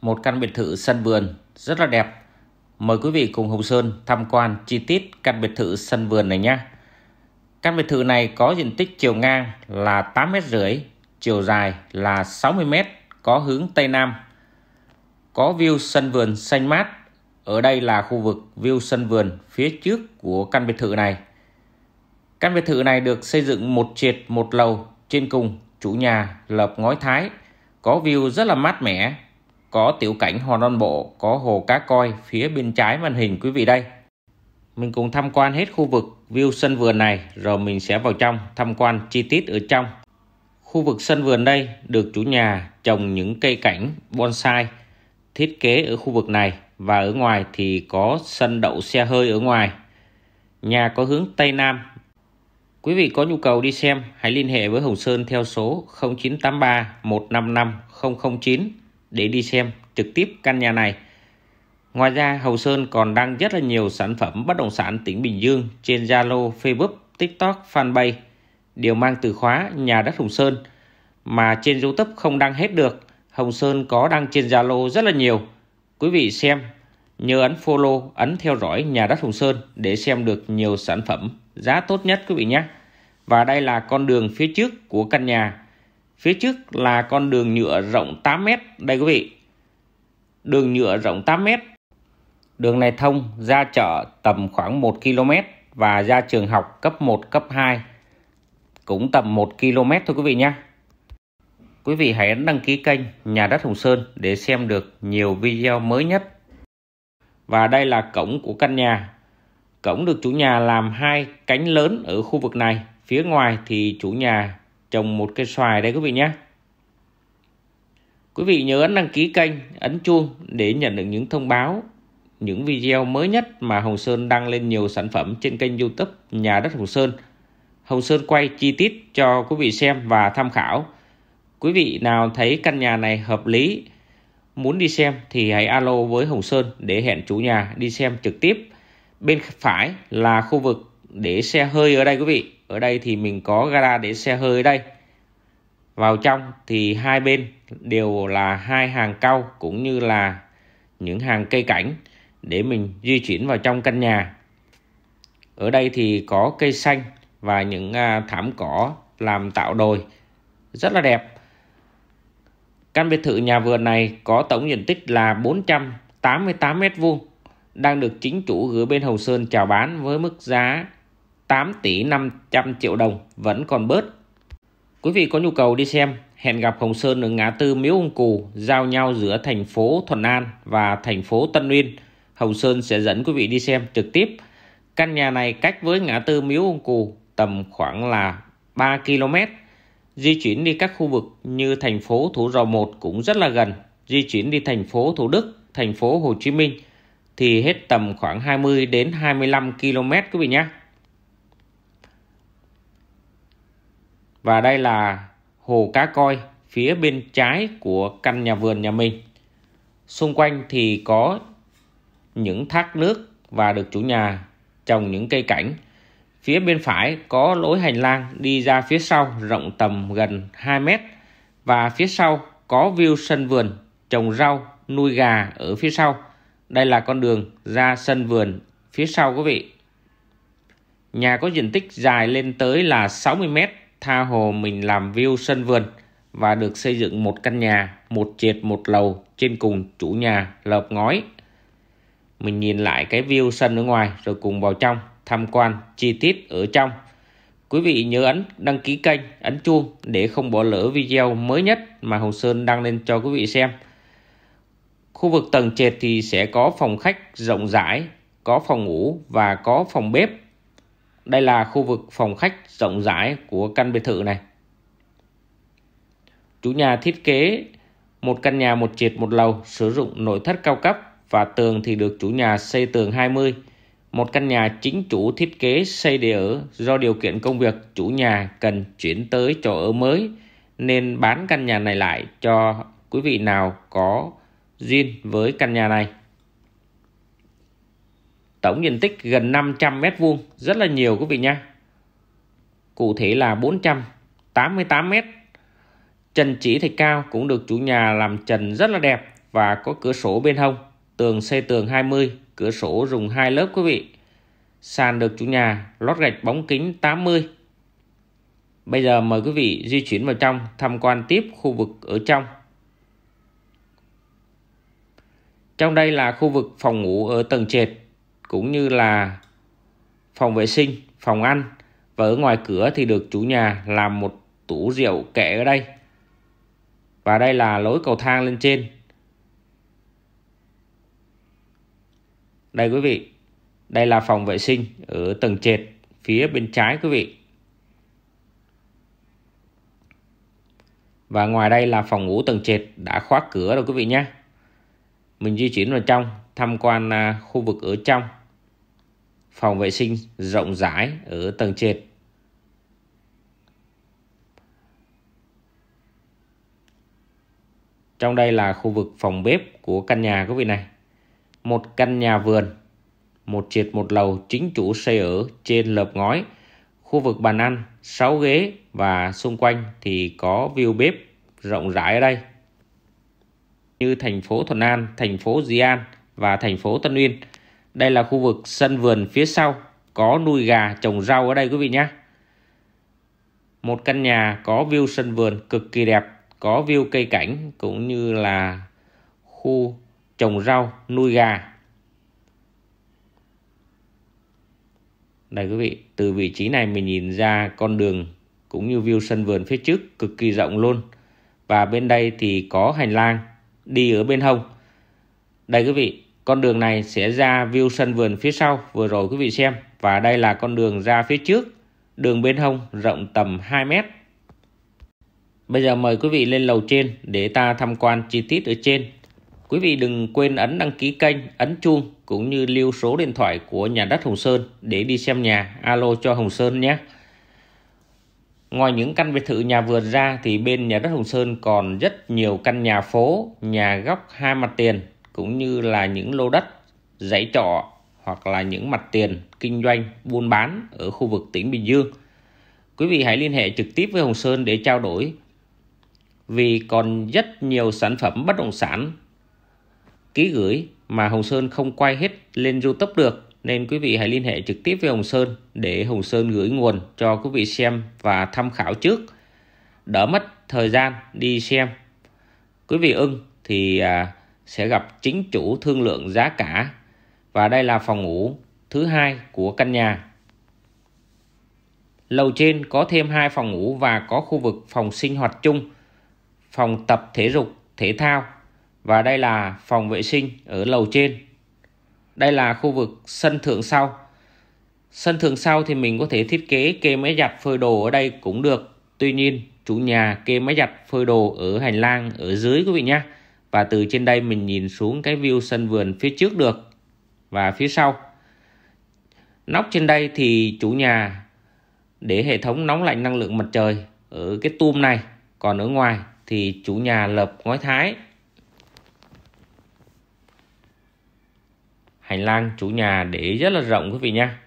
một căn biệt thự sân vườn rất là đẹp. Mời quý vị cùng Hồng Sơn tham quan chi tiết căn biệt thự sân vườn này nhé. Căn biệt thự này có diện tích chiều ngang là 8 m rưỡi, chiều dài là 60 m, có hướng tây nam. Có view sân vườn xanh mát. Ở đây là khu vực view sân vườn phía trước của căn biệt thự này. Căn biệt thự này được xây dựng một triệt một lầu, trên cùng chủ nhà lợp ngói thái, có view rất là mát mẻ, có tiểu cảnh hồ Non Bộ, có hồ cá coi phía bên trái màn hình quý vị đây. Mình cùng tham quan hết khu vực view sân vườn này rồi mình sẽ vào trong tham quan chi tiết ở trong. Khu vực sân vườn đây được chủ nhà trồng những cây cảnh bonsai thiết kế ở khu vực này và ở ngoài thì có sân đậu xe hơi ở ngoài. Nhà có hướng Tây Nam. Quý vị có nhu cầu đi xem hãy liên hệ với Hồng Sơn theo số 0983 155 009 để đi xem trực tiếp căn nhà này. Ngoài ra, Hầu Sơn còn đăng rất là nhiều sản phẩm bất động sản tỉnh Bình Dương trên Zalo, Facebook, TikTok, Fanpage đều mang từ khóa nhà đất Hồng Sơn mà trên YouTube không đăng hết được. Hồng Sơn có đăng trên Zalo rất là nhiều. Quý vị xem, nhớ ấn follow, ấn theo dõi nhà đất Hồng Sơn để xem được nhiều sản phẩm giá tốt nhất quý vị nhé. Và đây là con đường phía trước của căn nhà. Phía trước là con đường nhựa rộng 8 mét. Đây quý vị. Đường nhựa rộng 8 mét. Đường này thông ra chợ tầm khoảng 1 km và ra trường học cấp 1, cấp 2 cũng tầm 1 km thôi quý vị nhé. Quý vị hãy ấn đăng ký kênh Nhà đất Hồng Sơn để xem được nhiều video mới nhất. Và đây là cổng của căn nhà. Cổng được chủ nhà làm hai cánh lớn ở khu vực này. Phía ngoài thì chủ nhà trồng một cây xoài đây quý vị nhé. Quý vị nhớ ấn đăng ký kênh, ấn chuông để nhận được những thông báo, những video mới nhất mà Hồng Sơn đăng lên nhiều sản phẩm trên kênh youtube Nhà đất Hồng Sơn. Hồng Sơn quay chi tiết cho quý vị xem và tham khảo. Quý vị nào thấy căn nhà này hợp lý, muốn đi xem thì hãy alo với Hồng Sơn để hẹn chủ nhà đi xem trực tiếp. Bên phải là khu vực để xe hơi ở đây quý vị ở đây thì mình có gara để xe hơi ở đây vào trong thì hai bên đều là hai hàng cao cũng như là những hàng cây cảnh để mình di chuyển vào trong căn nhà ở đây thì có cây xanh và những à, thảm cỏ làm tạo đồi rất là đẹp căn biệt thự nhà vườn này có tổng diện tích là 488 m2 đang được chính chủ gửi bên Hồng Sơn chào bán với mức giá 8 tỷ 500 triệu đồng vẫn còn bớt. Quý vị có nhu cầu đi xem, hẹn gặp Hồng Sơn ở ngã tư Miếu ung Cù giao nhau giữa thành phố Thuận An và thành phố Tân Uyên. Hồng Sơn sẽ dẫn quý vị đi xem trực tiếp. Căn nhà này cách với ngã tư Miếu ung Cù tầm khoảng là 3 km. Di chuyển đi các khu vực như thành phố Thủ Dầu Một cũng rất là gần. Di chuyển đi thành phố Thủ Đức, thành phố Hồ Chí Minh thì hết tầm khoảng 20 đến 25 km quý vị nhé. Và đây là hồ cá coi phía bên trái của căn nhà vườn nhà mình. Xung quanh thì có những thác nước và được chủ nhà trồng những cây cảnh. Phía bên phải có lối hành lang đi ra phía sau rộng tầm gần 2 mét và phía sau có view sân vườn trồng rau, nuôi gà ở phía sau. Đây là con đường ra sân vườn phía sau quý vị. Nhà có diện tích dài lên tới là 60 mét tha hồ mình làm view sân vườn và được xây dựng một căn nhà, một trệt một lầu trên cùng chủ nhà lợp ngói. Mình nhìn lại cái view sân ở ngoài rồi cùng vào trong tham quan chi tiết ở trong. Quý vị nhớ ấn đăng ký kênh, ấn chuông để không bỏ lỡ video mới nhất mà Hồng Sơn đăng lên cho quý vị xem. Khu vực tầng trệt thì sẽ có phòng khách rộng rãi, có phòng ngủ và có phòng bếp đây là khu vực phòng khách rộng rãi của căn biệt thự này. Chủ nhà thiết kế một căn nhà một trệt một lầu sử dụng nội thất cao cấp và tường thì được chủ nhà xây tường 20. Một căn nhà chính chủ thiết kế xây để ở do điều kiện công việc chủ nhà cần chuyển tới chỗ ở mới nên bán căn nhà này lại cho quý vị nào có duyên với căn nhà này. Tổng diện tích gần 500 mét vuông, rất là nhiều quý vị nha. Cụ thể là 488 mét. Trần chỉ thạch cao cũng được chủ nhà làm trần rất là đẹp và có cửa sổ bên hông, tường xây tường 20, cửa sổ dùng hai lớp quý vị. Sàn được chủ nhà lót gạch bóng kính 80. Bây giờ mời quý vị di chuyển vào trong tham quan tiếp khu vực ở trong. Trong đây là khu vực phòng ngủ ở tầng trệt cũng như là phòng vệ sinh, phòng ăn và ở ngoài cửa thì được chủ nhà làm một tủ rượu kệ ở đây. Và đây là lối cầu thang lên trên. Đây quý vị, đây là phòng vệ sinh ở tầng trệt phía bên trái quý vị. Và ngoài đây là phòng ngủ tầng trệt đã khóa cửa rồi quý vị nhé. Mình di chuyển vào trong, tham quan à, khu vực ở trong phòng vệ sinh rộng rãi ở tầng trệt. Trong đây là khu vực phòng bếp của căn nhà quý vị này. Một căn nhà vườn, một trệt một lầu chính chủ xây ở trên lợp ngói. Khu vực bàn ăn, 6 ghế và xung quanh thì có view bếp rộng rãi ở đây. Như thành phố Thuận An, thành phố Di An và thành phố Tân Uyên đây là khu vực sân vườn phía sau Có nuôi gà trồng rau ở đây quý vị nhé Một căn nhà có view sân vườn cực kỳ đẹp Có view cây cảnh cũng như là khu trồng rau nuôi gà Đây quý vị, từ vị trí này mình nhìn ra con đường cũng như view sân vườn phía trước cực kỳ rộng luôn. Và bên đây thì có hành lang đi ở bên hông. Đây quý vị, con đường này sẽ ra view sân vườn phía sau vừa rồi quý vị xem. Và đây là con đường ra phía trước. Đường bên hông rộng tầm 2 mét. Bây giờ mời quý vị lên lầu trên để ta tham quan chi tiết ở trên. Quý vị đừng quên ấn đăng ký kênh, ấn chuông cũng như lưu số điện thoại của nhà đất Hồng Sơn để đi xem nhà alo cho Hồng Sơn nhé. Ngoài những căn biệt thự nhà vườn ra thì bên nhà đất Hồng Sơn còn rất nhiều căn nhà phố, nhà góc hai mặt tiền cũng như là những lô đất, dãy trọ hoặc là những mặt tiền kinh doanh buôn bán ở khu vực tỉnh Bình Dương. Quý vị hãy liên hệ trực tiếp với Hồng Sơn để trao đổi vì còn rất nhiều sản phẩm bất động sản ký gửi mà Hồng Sơn không quay hết lên YouTube được nên quý vị hãy liên hệ trực tiếp với Hồng Sơn để Hồng Sơn gửi nguồn cho quý vị xem và tham khảo trước đỡ mất thời gian đi xem quý vị ưng thì à, sẽ gặp chính chủ thương lượng giá cả và đây là phòng ngủ thứ hai của căn nhà. Lầu trên có thêm hai phòng ngủ và có khu vực phòng sinh hoạt chung, phòng tập thể dục, thể thao và đây là phòng vệ sinh ở lầu trên. Đây là khu vực sân thượng sau. Sân thượng sau thì mình có thể thiết kế kê máy giặt phơi đồ ở đây cũng được. Tuy nhiên, chủ nhà kê máy giặt phơi đồ ở hành lang ở dưới quý vị nhé và từ trên đây mình nhìn xuống cái view sân vườn phía trước được và phía sau. Nóc trên đây thì chủ nhà để hệ thống nóng lạnh năng lượng mặt trời ở cái tum này, còn ở ngoài thì chủ nhà lợp ngói thái. Hành lang chủ nhà để rất là rộng quý vị nha.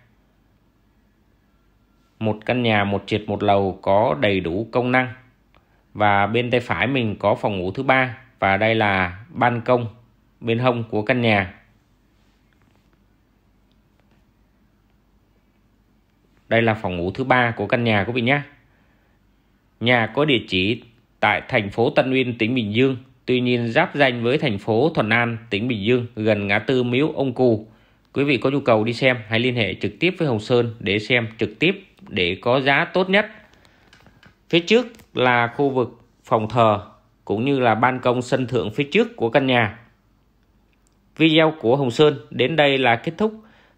Một căn nhà một trệt một lầu có đầy đủ công năng và bên tay phải mình có phòng ngủ thứ ba và đây là ban công bên hông của căn nhà đây là phòng ngủ thứ ba của căn nhà quý vị nhé nhà có địa chỉ tại thành phố Tân Uyên tỉnh Bình Dương tuy nhiên giáp danh với thành phố Thuận An tỉnh Bình Dương gần ngã tư Miếu Ông Cù quý vị có nhu cầu đi xem hãy liên hệ trực tiếp với Hồng Sơn để xem trực tiếp để có giá tốt nhất phía trước là khu vực phòng thờ cũng như là ban công sân thượng phía trước của căn nhà. Video của Hồng Sơn đến đây là kết thúc.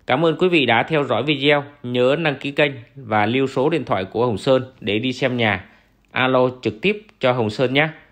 Cảm ơn quý vị đã theo dõi video. Nhớ đăng ký kênh và lưu số điện thoại của Hồng Sơn để đi xem nhà. Alo trực tiếp cho Hồng Sơn nhé.